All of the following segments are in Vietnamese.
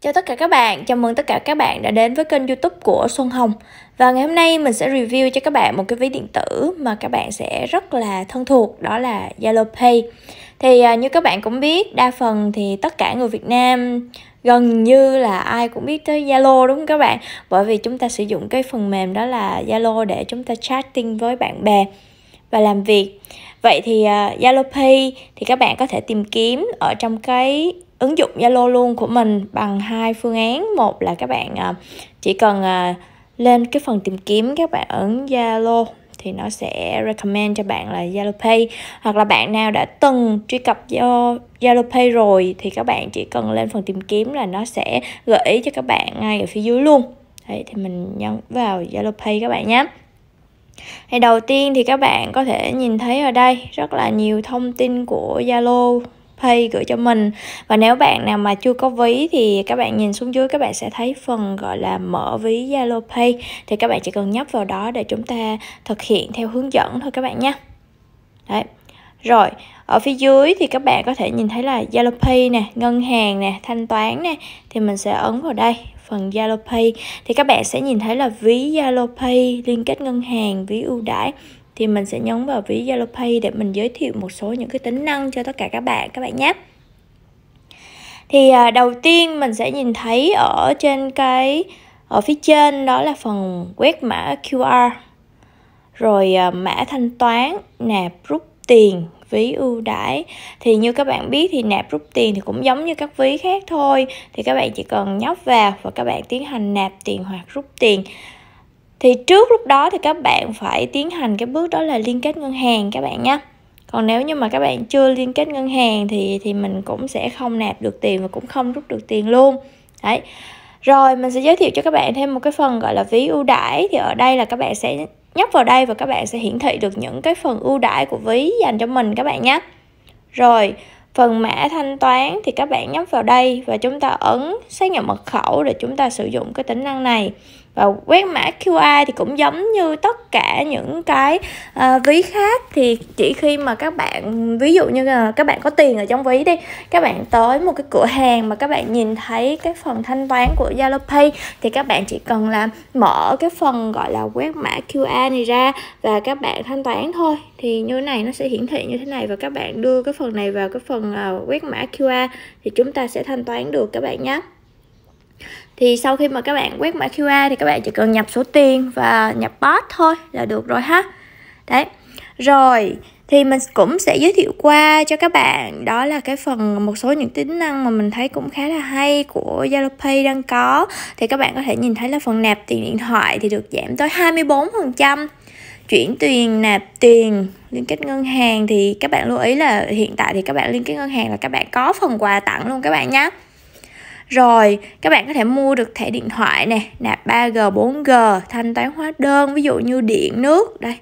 Chào tất cả các bạn, chào mừng tất cả các bạn đã đến với kênh youtube của Xuân Hồng Và ngày hôm nay mình sẽ review cho các bạn một cái ví điện tử mà các bạn sẽ rất là thân thuộc đó là Zalo Pay Thì à, như các bạn cũng biết, đa phần thì tất cả người Việt Nam gần như là ai cũng biết tới Zalo đúng không các bạn Bởi vì chúng ta sử dụng cái phần mềm đó là Zalo để chúng ta chatting với bạn bè và làm việc Vậy thì à, Zalo Pay thì các bạn có thể tìm kiếm ở trong cái ứng dụng Zalo luôn của mình bằng hai phương án một là các bạn à, chỉ cần à, lên cái phần tìm kiếm các bạn ấn Zalo thì nó sẽ recommend cho bạn là Zalo Pay hoặc là bạn nào đã từng truy cập do Zalo Pay rồi thì các bạn chỉ cần lên phần tìm kiếm là nó sẽ gợi ý cho các bạn ngay ở phía dưới luôn Đấy, thì mình nhấn vào Zalo Pay các bạn nhé thì đầu tiên thì các bạn có thể nhìn thấy ở đây rất là nhiều thông tin của Zalo Pay gửi cho mình và nếu bạn nào mà chưa có ví thì các bạn nhìn xuống dưới các bạn sẽ thấy phần gọi là mở ví Zalo Pay thì các bạn chỉ cần nhấp vào đó để chúng ta thực hiện theo hướng dẫn thôi các bạn nhé đấy rồi ở phía dưới thì các bạn có thể nhìn thấy là Zalo Pay nè ngân hàng nè thanh toán nè thì mình sẽ ấn vào đây phần Zalo Pay thì các bạn sẽ nhìn thấy là ví Zalo Pay liên kết ngân hàng ví ưu đãi thì mình sẽ nhấn vào ví Zalo Pay để mình giới thiệu một số những cái tính năng cho tất cả các bạn các bạn nhé thì à, đầu tiên mình sẽ nhìn thấy ở trên cái ở phía trên đó là phần quét mã QR rồi à, mã thanh toán nạp rút tiền ví ưu đãi thì như các bạn biết thì nạp rút tiền thì cũng giống như các ví khác thôi thì các bạn chỉ cần nhấp vào và các bạn tiến hành nạp tiền hoặc rút tiền thì trước lúc đó thì các bạn phải tiến hành cái bước đó là liên kết ngân hàng các bạn nhé còn nếu như mà các bạn chưa liên kết ngân hàng thì thì mình cũng sẽ không nạp được tiền và cũng không rút được tiền luôn đấy rồi mình sẽ giới thiệu cho các bạn thêm một cái phần gọi là ví ưu đãi thì ở đây là các bạn sẽ nhấp vào đây và các bạn sẽ hiển thị được những cái phần ưu đãi của ví dành cho mình các bạn nhé rồi phần mã thanh toán thì các bạn nhấp vào đây và chúng ta ấn xác nhận mật khẩu để chúng ta sử dụng cái tính năng này và quét mã QR thì cũng giống như tất cả những cái uh, ví khác thì chỉ khi mà các bạn ví dụ như là các bạn có tiền ở trong ví đi các bạn tới một cái cửa hàng mà các bạn nhìn thấy cái phần thanh toán của Zalo Pay thì các bạn chỉ cần là mở cái phần gọi là quét mã QR này ra và các bạn thanh toán thôi thì như này nó sẽ hiển thị như thế này và các bạn đưa cái phần này vào cái phần uh, quét mã QR thì chúng ta sẽ thanh toán được các bạn nhé thì sau khi mà các bạn quét mã QR thì các bạn chỉ cần nhập số tiền và nhập bot thôi là được rồi ha đấy rồi thì mình cũng sẽ giới thiệu qua cho các bạn đó là cái phần một số những tính năng mà mình thấy cũng khá là hay của Zalo Pay đang có thì các bạn có thể nhìn thấy là phần nạp tiền điện thoại thì được giảm tới 24% chuyển tiền nạp tiền liên kết ngân hàng thì các bạn lưu ý là hiện tại thì các bạn liên kết ngân hàng là các bạn có phần quà tặng luôn các bạn nhé rồi các bạn có thể mua được thẻ điện thoại nè nạp 3G 4G thanh toán hóa đơn ví dụ như điện nước đây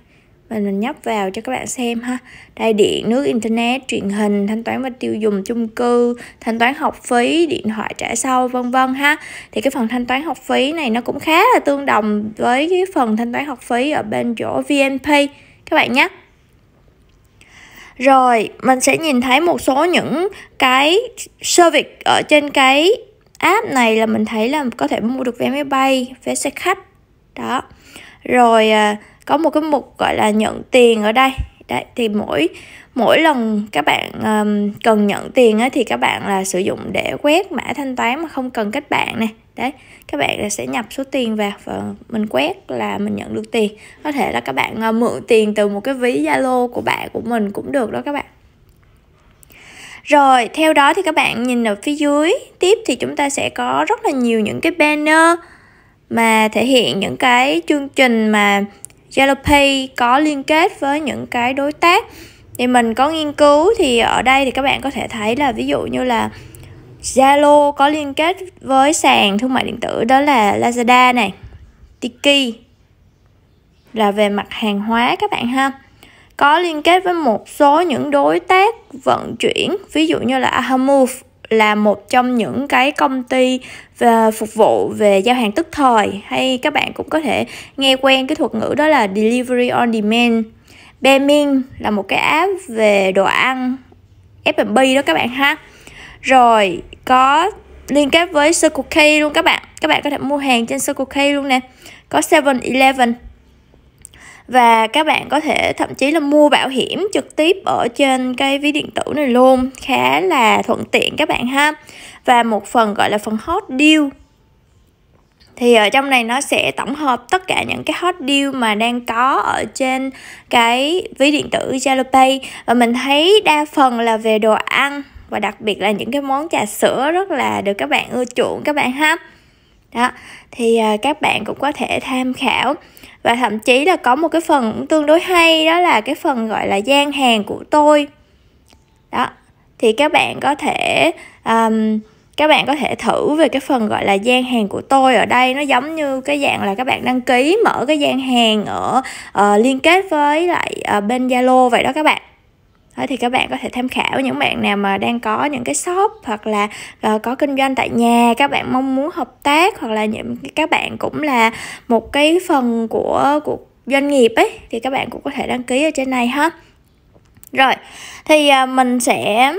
mình mình nhấp vào cho các bạn xem ha đây điện nước internet truyền hình thanh toán và tiêu dùng chung cư thanh toán học phí điện thoại trả sau vân vân ha thì cái phần thanh toán học phí này nó cũng khá là tương đồng với cái phần thanh toán học phí ở bên chỗ VNP các bạn nhé rồi mình sẽ nhìn thấy một số những cái service ở trên cái app này là mình thấy là có thể mua được vé máy bay vé xe khách đó rồi à, có một cái mục gọi là nhận tiền ở đây đấy thì mỗi mỗi lần các bạn um, cần nhận tiền ấy, thì các bạn là sử dụng để quét mã thanh toán mà không cần kết bạn này đấy các bạn sẽ nhập số tiền vào và mình quét là mình nhận được tiền có thể là các bạn uh, mượn tiền từ một cái ví zalo của bạn của mình cũng được đó các bạn rồi, theo đó thì các bạn nhìn ở phía dưới, tiếp thì chúng ta sẽ có rất là nhiều những cái banner mà thể hiện những cái chương trình mà Jalopay có liên kết với những cái đối tác. Thì mình có nghiên cứu thì ở đây thì các bạn có thể thấy là ví dụ như là Zalo có liên kết với sàn thương mại điện tử đó là Lazada này, Tiki là về mặt hàng hóa các bạn ha có liên kết với một số những đối tác vận chuyển ví dụ như là Ahamove là một trong những cái công ty và phục vụ về giao hàng tức thời hay các bạn cũng có thể nghe quen cái thuật ngữ đó là delivery on demand. Bemin là một cái app về đồ ăn F&B đó các bạn ha. Rồi có liên kết với Circle K luôn các bạn. Các bạn có thể mua hàng trên Circle K luôn nè. Có 7-Eleven và các bạn có thể thậm chí là mua bảo hiểm trực tiếp ở trên cái ví điện tử này luôn khá là thuận tiện các bạn ha và một phần gọi là phần hot deal thì ở trong này nó sẽ tổng hợp tất cả những cái hot deal mà đang có ở trên cái ví điện tử zalopay và mình thấy đa phần là về đồ ăn và đặc biệt là những cái món trà sữa rất là được các bạn ưa chuộng các bạn ha đó thì à, các bạn cũng có thể tham khảo và thậm chí là có một cái phần cũng tương đối hay đó là cái phần gọi là gian hàng của tôi đó thì các bạn có thể um, các bạn có thể thử về cái phần gọi là gian hàng của tôi ở đây nó giống như cái dạng là các bạn đăng ký mở cái gian hàng ở uh, liên kết với lại uh, bên zalo vậy đó các bạn đó thì các bạn có thể tham khảo những bạn nào mà đang có những cái shop hoặc là uh, có kinh doanh tại nhà các bạn mong muốn hợp tác hoặc là những các bạn cũng là một cái phần của của doanh nghiệp ấy thì các bạn cũng có thể đăng ký ở trên này hết rồi thì uh, mình sẽ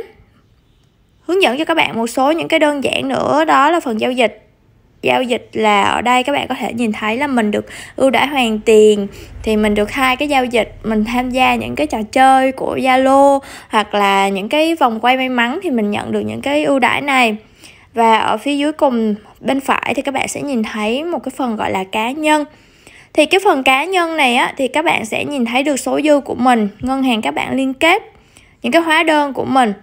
hướng dẫn cho các bạn một số những cái đơn giản nữa đó là phần giao dịch giao dịch là ở đây các bạn có thể nhìn thấy là mình được ưu đãi hoàn tiền thì mình được hai cái giao dịch mình tham gia những cái trò chơi của Zalo hoặc là những cái vòng quay may mắn thì mình nhận được những cái ưu đãi này và ở phía dưới cùng bên phải thì các bạn sẽ nhìn thấy một cái phần gọi là cá nhân thì cái phần cá nhân này á thì các bạn sẽ nhìn thấy được số dư của mình ngân hàng các bạn liên kết những cái hóa đơn của mình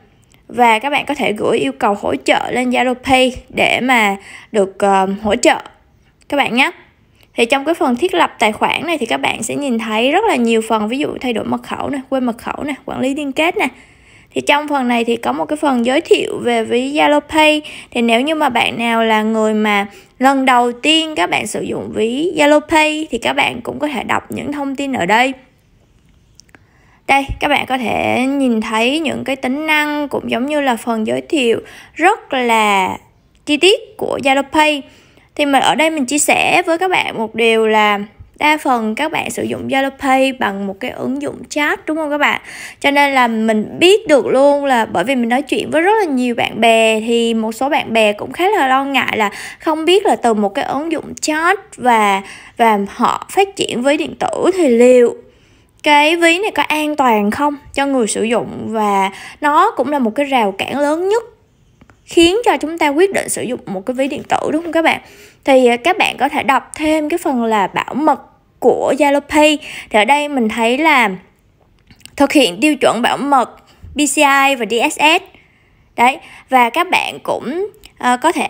và các bạn có thể gửi yêu cầu hỗ trợ lên Zalo Pay để mà được uh, hỗ trợ các bạn nhé thì trong cái phần thiết lập tài khoản này thì các bạn sẽ nhìn thấy rất là nhiều phần ví dụ thay đổi mật khẩu này, quên mật khẩu này, quản lý liên kết này. thì trong phần này thì có một cái phần giới thiệu về ví Zalo Pay thì nếu như mà bạn nào là người mà lần đầu tiên các bạn sử dụng ví Zalo Pay thì các bạn cũng có thể đọc những thông tin ở đây đây, các bạn có thể nhìn thấy những cái tính năng cũng giống như là phần giới thiệu rất là chi tiết của Zalo Pay. Thì mình ở đây mình chia sẻ với các bạn một điều là đa phần các bạn sử dụng Zalo Pay bằng một cái ứng dụng chat đúng không các bạn? Cho nên là mình biết được luôn là bởi vì mình nói chuyện với rất là nhiều bạn bè thì một số bạn bè cũng khá là lo ngại là không biết là từ một cái ứng dụng chat và và họ phát triển với điện tử thì liệu cái ví này có an toàn không cho người sử dụng và nó cũng là một cái rào cản lớn nhất khiến cho chúng ta quyết định sử dụng một cái ví điện tử đúng không các bạn thì à, các bạn có thể đọc thêm cái phần là bảo mật của Zalo Pay thì ở đây mình thấy là thực hiện tiêu chuẩn bảo mật PCI và DSS đấy và các bạn cũng uh, có thể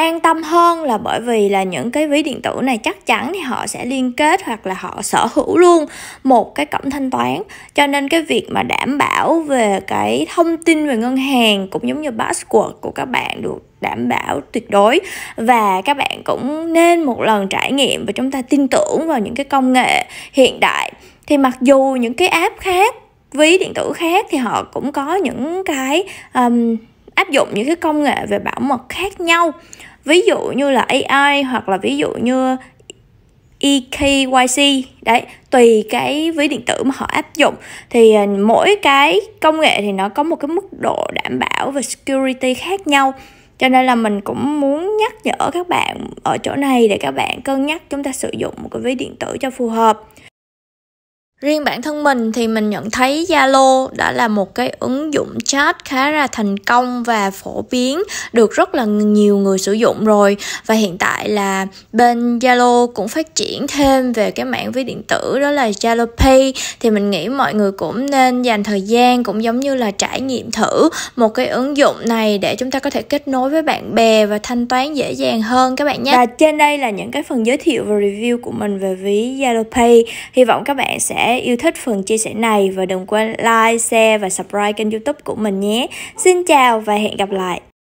an tâm hơn là bởi vì là những cái ví điện tử này chắc chắn thì họ sẽ liên kết hoặc là họ sở hữu luôn một cái cổng thanh toán cho nên cái việc mà đảm bảo về cái thông tin về ngân hàng cũng giống như password của các bạn được đảm bảo tuyệt đối và các bạn cũng nên một lần trải nghiệm và chúng ta tin tưởng vào những cái công nghệ hiện đại thì mặc dù những cái app khác ví điện tử khác thì họ cũng có những cái um, áp dụng những cái công nghệ về bảo mật khác nhau ví dụ như là AI hoặc là ví dụ như EKYC đấy tùy cái ví điện tử mà họ áp dụng thì à, mỗi cái công nghệ thì nó có một cái mức độ đảm bảo và security khác nhau cho nên là mình cũng muốn nhắc nhở các bạn ở chỗ này để các bạn cân nhắc chúng ta sử dụng một cái ví điện tử cho phù hợp riêng bản thân mình thì mình nhận thấy zalo đã là một cái ứng dụng chat khá là thành công và phổ biến được rất là nhiều người sử dụng rồi và hiện tại là bên zalo cũng phát triển thêm về cái mạng ví điện tử đó là zalo pay thì mình nghĩ mọi người cũng nên dành thời gian cũng giống như là trải nghiệm thử một cái ứng dụng này để chúng ta có thể kết nối với bạn bè và thanh toán dễ dàng hơn các bạn nhé và trên đây là những cái phần giới thiệu và review của mình về ví zalo pay hy vọng các bạn sẽ yêu thích phần chia sẻ này và đừng quên like, share và subscribe kênh youtube của mình nhé. Xin chào và hẹn gặp lại!